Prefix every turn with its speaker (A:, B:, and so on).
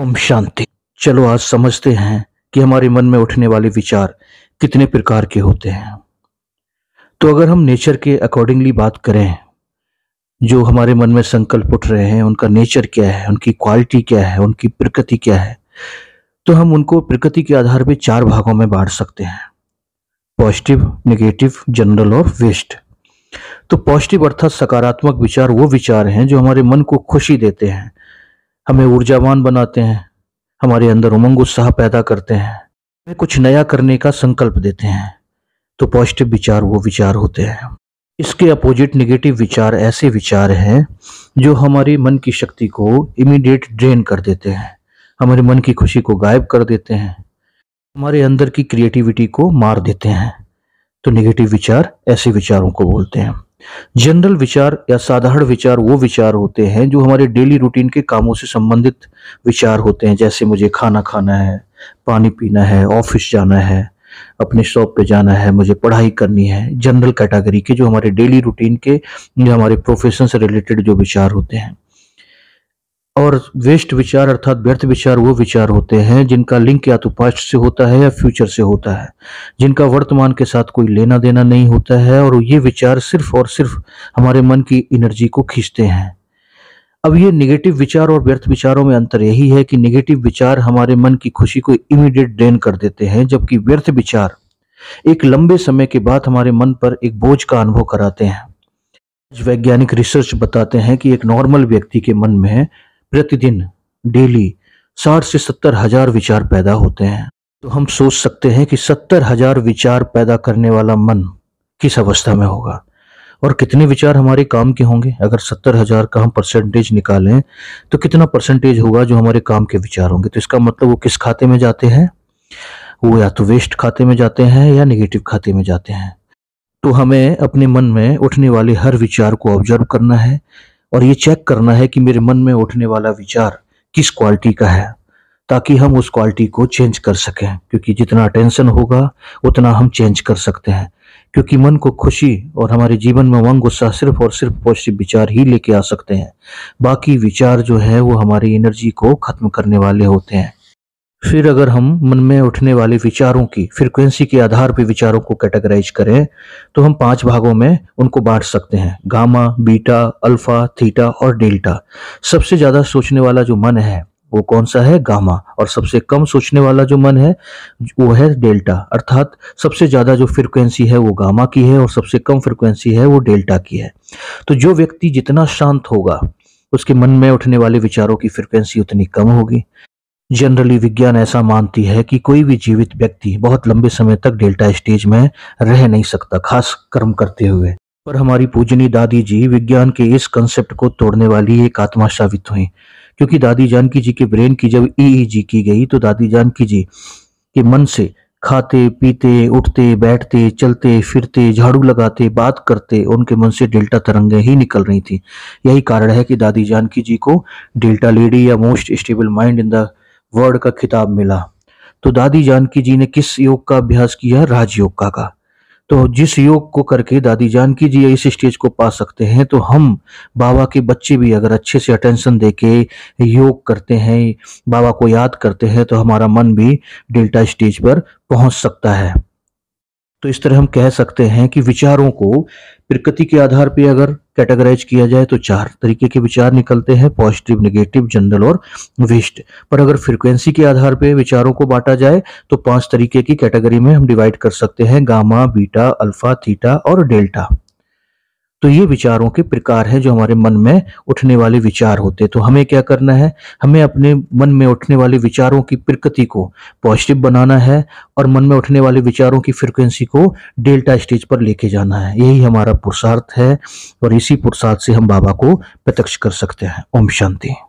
A: ओम शांति चलो आज समझते हैं कि हमारे मन में उठने वाले विचार कितने प्रकार के होते हैं तो अगर हम नेचर के अकॉर्डिंगली बात करें जो हमारे मन में संकल्प उठ रहे हैं उनका नेचर क्या है उनकी क्वालिटी क्या है उनकी प्रकृति क्या है तो हम उनको प्रकृति के आधार पर चार भागों में बांट सकते हैं पॉजिटिव नेगेटिव जनरल और वेस्ट तो पॉजिटिव अर्थात सकारात्मक विचार वो विचार हैं जो हमारे मन को खुशी देते हैं हमें ऊर्जावान बनाते हैं हमारे अंदर उमंग उत्साह पैदा करते हैं हमें कुछ नया करने का संकल्प देते हैं तो पॉजिटिव विचार वो विचार होते हैं इसके अपोजिट निगेटिव विचार ऐसे विचार हैं जो हमारी मन की शक्ति को इमीडिएट ड्रेन कर देते हैं हमारे मन की खुशी को गायब कर देते हैं हमारे अंदर की क्रिएटिविटी को मार देते हैं तो निगेटिव विचार ऐसे विचारों को बोलते हैं जनरल विचार या साधारण विचार वो विचार होते हैं जो हमारे डेली रूटीन के कामों से संबंधित विचार होते हैं जैसे मुझे खाना खाना है पानी पीना है ऑफिस जाना है अपने शॉप पे जाना है मुझे पढ़ाई करनी है जनरल कैटेगरी के जो हमारे डेली रूटीन के जो हमारे प्रोफेशन से रिलेटेड जो विचार होते हैं और वेस्ट विचार अर्थात व्यर्थ विचार वो विचार होते हैं जिनका लिंक या तो पास्ट से होता है या फ्यूचर से होता है जिनका वर्तमान के साथ कोई लेना देना नहीं होता है और ये विचार सिर्फ और सिर्फ हमारे मन की एनर्जी को खींचते हैं अब ये निगेटिव विचार और व्यर्थ विचारों में अंतर यही है कि निगेटिव विचार हमारे मन की खुशी को इमीडिएट ड्रेन कर देते हैं जबकि व्यर्थ विचार एक लंबे समय के बाद हमारे मन पर एक बोझ का अनुभव कराते हैं वैज्ञानिक रिसर्च बताते हैं कि एक नॉर्मल व्यक्ति के मन में प्रतिदिन डेली साठ से सत्तर हजार विचार पैदा होते हैं तो हम सोच सकते हैं कि सत्तर हजार विचार पैदा करने वाला मन किस अवस्था में होगा और कितने विचार हमारे काम के होंगे अगर सत्तर हजार का हम परसेंटेज निकालें तो कितना परसेंटेज होगा जो हमारे काम के विचार होंगे तो इसका मतलब वो किस खाते में जाते हैं वो या तो वेस्ट खाते में जाते हैं या निगेटिव खाते में जाते हैं तो हमें अपने मन में उठने वाले हर विचार को ऑब्जर्व करना है और ये चेक करना है कि मेरे मन में उठने वाला विचार किस क्वालिटी का है ताकि हम उस क्वालिटी को चेंज कर सकें क्योंकि जितना टेंशन होगा उतना हम चेंज कर सकते हैं क्योंकि मन को खुशी और हमारे जीवन में उमंग उत्साह सिर्फ और सिर्फ पॉजिटिव विचार ही लेके आ सकते हैं बाकी विचार जो है वो हमारी एनर्जी को खत्म करने वाले होते हैं फिर अगर हम मन में उठने वाले विचारों की फ्रिक्वेंसी के आधार पर विचारों को कैटेगराइज करें तो हम पांच भागों में उनको बांट सकते हैं गामा बीटा अल्फा थीटा और डेल्टा सबसे ज़्यादा सोचने वाला जो मन है वो कौन सा है गामा और सबसे कम सोचने वाला जो मन है वो है डेल्टा अर्थात सबसे ज़्यादा जो फ्रिक्वेंसी है वो गामा की है और सबसे कम फ्रिक्वेंसी है वो डेल्टा की है तो जो व्यक्ति जितना शांत होगा उसके मन में उठने वाले विचारों की फ्रिक्वेंसी उतनी कम होगी जनरली विज्ञान ऐसा मानती है कि कोई भी जीवित व्यक्ति बहुत लंबे समय तक डेल्टा स्टेज में रह नहीं सकता खास कर्म करते हुए पर हमारी पूजनी दादी जी विज्ञान के इस कंसेप्ट को तोड़ने वाली एक आत्मा साबित हुई क्योंकि दादी जानकी जी के ब्रेन की जब ईईजी e e की गई तो दादी जानकी जी के मन से खाते पीते उठते बैठते चलते फिरते झाड़ू लगाते बात करते उनके मन से डेल्टा तरंगे ही निकल रही थी यही कारण है कि दादी जानकी जी को डेल्टा लेडी या most stable mind in the world का खिताब मिला तो दादी जानकी जी ने किस योग का अभ्यास किया राजयोग का, का तो जिस योग को करके दादी जानकी जी इस स्टेज को पा सकते हैं तो हम बाबा के बच्चे भी अगर अच्छे से अटेंशन दे के योग करते हैं बाबा को याद करते हैं तो हमारा मन भी डेल्टा स्टेज पर पहुंच सकता है तो इस तरह हम कह सकते हैं कि विचारों को प्रकृति के आधार पर अगर कैटेगराइज किया जाए तो चार तरीके के विचार निकलते हैं पॉजिटिव नेगेटिव जनरल और विस्ट पर अगर फ्रीक्वेंसी के आधार पर विचारों को बांटा जाए तो पांच तरीके की कैटेगरी में हम डिवाइड कर सकते हैं गामा बीटा अल्फा थीटा और डेल्टा तो ये विचारों के प्रकार है जो हमारे मन में उठने वाले विचार होते हैं तो हमें क्या करना है हमें अपने मन में उठने वाले विचारों की प्रकृति को पॉजिटिव बनाना है और मन में उठने वाले विचारों की फ्रिक्वेंसी को डेल्टा स्टेज पर लेके जाना है यही हमारा पुरुषार्थ है और इसी पुरुषार्थ से हम बाबा को प्रत्यक्ष कर सकते हैं ओम शांति